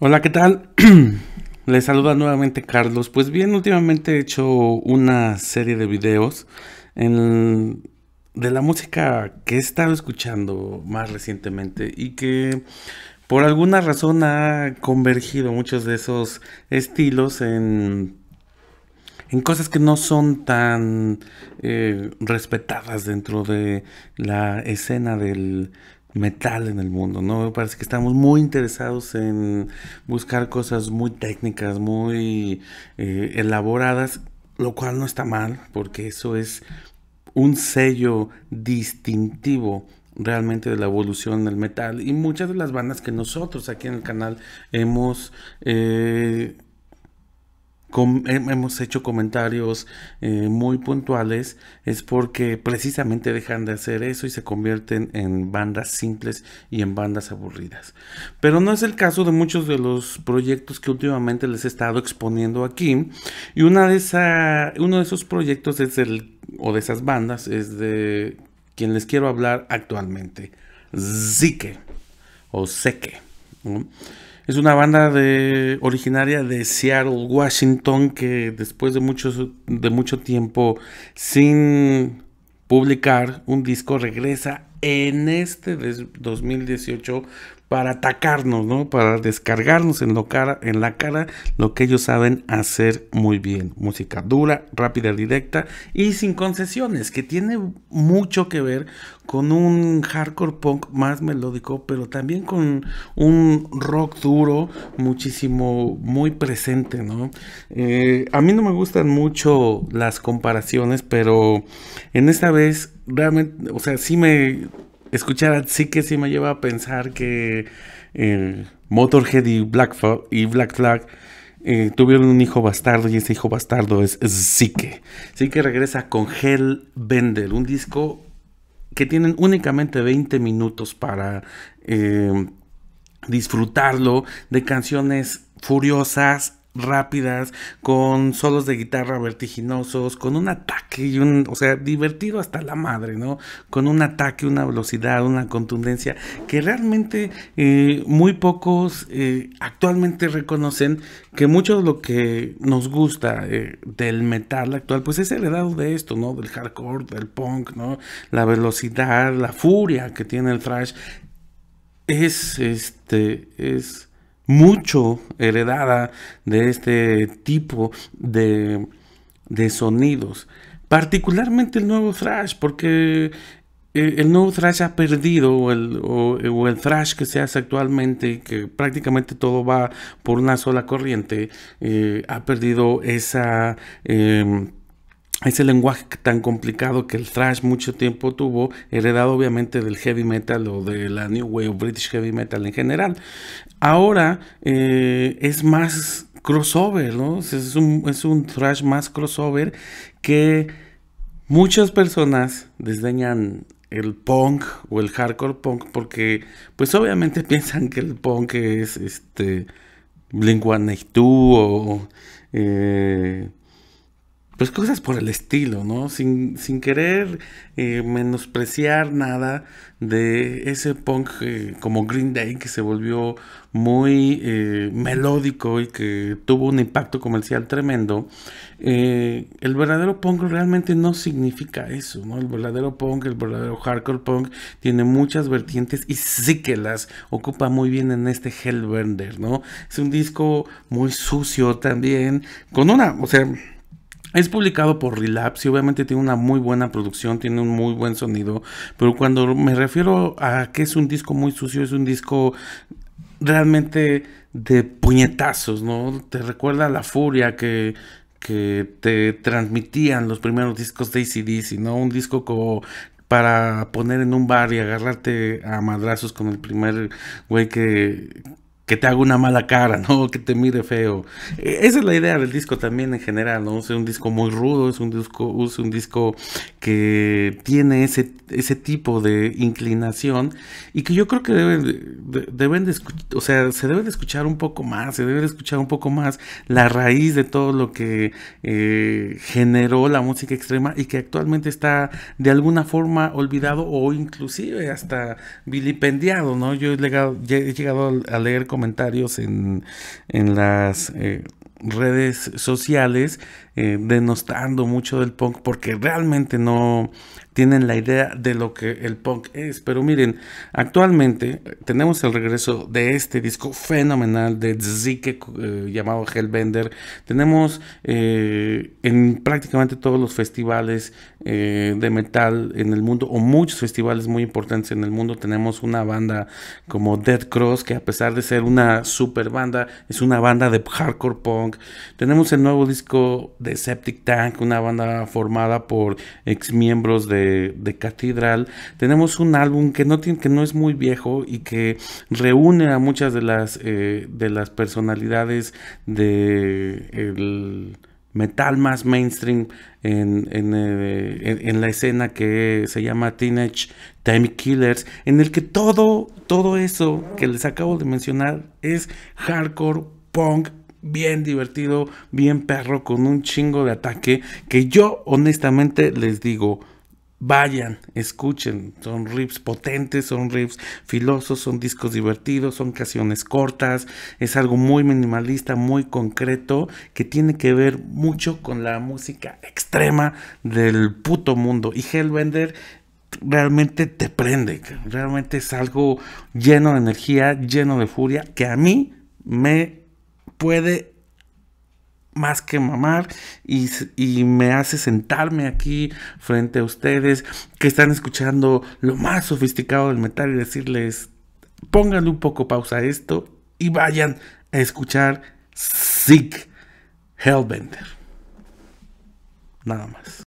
Hola, ¿qué tal? Les saluda nuevamente Carlos. Pues bien, últimamente he hecho una serie de videos de la música que he estado escuchando más recientemente y que por alguna razón ha convergido muchos de esos estilos en, en cosas que no son tan eh, respetadas dentro de la escena del metal en el mundo, ¿no? Parece que estamos muy interesados en buscar cosas muy técnicas, muy eh, elaboradas, lo cual no está mal, porque eso es un sello distintivo realmente de la evolución del metal y muchas de las bandas que nosotros aquí en el canal hemos eh, hemos hecho comentarios eh, muy puntuales es porque precisamente dejan de hacer eso y se convierten en bandas simples y en bandas aburridas. Pero no es el caso de muchos de los proyectos que últimamente les he estado exponiendo aquí. Y una de esa, uno de esos proyectos es el, o de esas bandas es de quien les quiero hablar actualmente. Zike o seque. Es una banda de, originaria de Seattle, Washington, que después de muchos, de mucho tiempo sin publicar un disco regresa en este 2018 para atacarnos, ¿no? Para descargarnos en, en la cara lo que ellos saben hacer muy bien. Música dura, rápida, directa y sin concesiones, que tiene mucho que ver con un hardcore punk más melódico, pero también con un rock duro muchísimo, muy presente, ¿no? Eh, a mí no me gustan mucho las comparaciones, pero en esta vez realmente, o sea, si me escuchara, sí que sí me lleva a pensar que Motorhead y Black, Flag, y Black Flag eh, tuvieron un hijo bastardo y ese hijo bastardo es sí que regresa con Bender, un disco que tienen únicamente 20 minutos para eh, disfrutarlo de canciones furiosas rápidas, con solos de guitarra vertiginosos, con un ataque y un, o sea, divertido hasta la madre, ¿no? Con un ataque, una velocidad, una contundencia que realmente eh, muy pocos eh, actualmente reconocen que mucho de lo que nos gusta eh, del metal actual, pues es heredado de esto, ¿no? Del hardcore, del punk, ¿no? La velocidad, la furia que tiene el thrash. Es este, es mucho heredada de este tipo de, sonidos. Particularmente el nuevo thrash, porque eh, el nuevo thrash ha perdido o el, o, thrash que se hace actualmente, que prácticamente todo va por una sola corriente, eh, ha perdido esa... Em, ese lenguaje tan complicado que el thrash mucho tiempo tuvo, heredado obviamente del heavy metal o de la new wave o British heavy metal en general. Ahora eh, es más crossover, ¿no? Es un, es thrash más crossover que muchas personas desdeñan el punk o el hardcore punk porque pues obviamente piensan que el punk es este blink o eh, pues cosas por el estilo, ¿no? Sin, sin querer eh, menospreciar nada de ese punk eh, como Green Day que se volvió muy eh, melódico y que tuvo un impacto comercial tremendo. el verdadero punk realmente no significa eso, ¿no? El verdadero punk, el verdadero hardcore punk tiene muchas vertientes y sí que las ocupa muy bien en este Hellbender, ¿no? Es un disco muy sucio también, con una, o sea es publicado por Relapse y obviamente tiene una muy buena producción, tiene un muy buen sonido, pero cuando me refiero a que es un disco muy sucio, es un disco realmente de puñetazos, ¿no? Te recuerda la furia que, que te transmitían los primeros discos de ACDC, ¿no? Un disco como para poner en un bar y agarrarte a madrazos con el primer güey que, que te haga una mala cara, ¿no? Que te mire feo. E, esa es la idea del disco también en general, ¿no? Es un disco muy rudo, es un disco, es un disco que tiene ese, ese tipo de inclinación y que yo creo que deben, de, deben o sea, se debe de escuchar un poco más, se debe de escuchar un poco más la raíz de todo lo que eh, generó la música extrema y que actualmente está de alguna forma olvidado o inclusive hasta vilipendiado, ¿no? Yo he, llegado he llegado a leer como comentarios en, en las... Eh, redes sociales eh, denostando mucho del punk porque realmente no tienen la idea de lo que el punk es. Pero miren, actualmente eh, tenemos el regreso de este disco fenomenal de Zike eh, llamado Hellbender. Tenemos en prácticamente todos los festivales de metal en el mundo o muchos festivales muy importantes en el mundo tenemos una banda como Dead Cross que a pesar de ser una super banda es una banda de hardcore punk tenemos el nuevo disco de Septic Tank, una banda formada por ex miembros de, de Catedral. Tenemos un álbum que no, que no es muy viejo y que reúne a muchas de las, eh, de las personalidades de metal más mainstream eh, en, la escena que se llama Teenage Time Killers, en el que todo, todo eso que les acabo de mencionar es hardcore, punk, bien divertido, bien perro, con un chingo de ataque, que yo honestamente les digo, Vayan, escuchen, son riffs potentes, son riffs filosos, son discos divertidos, son canciones cortas, es algo muy minimalista, muy concreto, que tiene que ver mucho con la música extrema del puto mundo. Y Hellbender realmente te prende, realmente es algo lleno de energía, lleno de furia, que a mí me puede más que mamar y, me hace sentarme aquí frente a ustedes que están escuchando lo más sofisticado del metal y decirles pónganle un poco pausa a esto y vayan a escuchar Sick Hellbender. Nada más.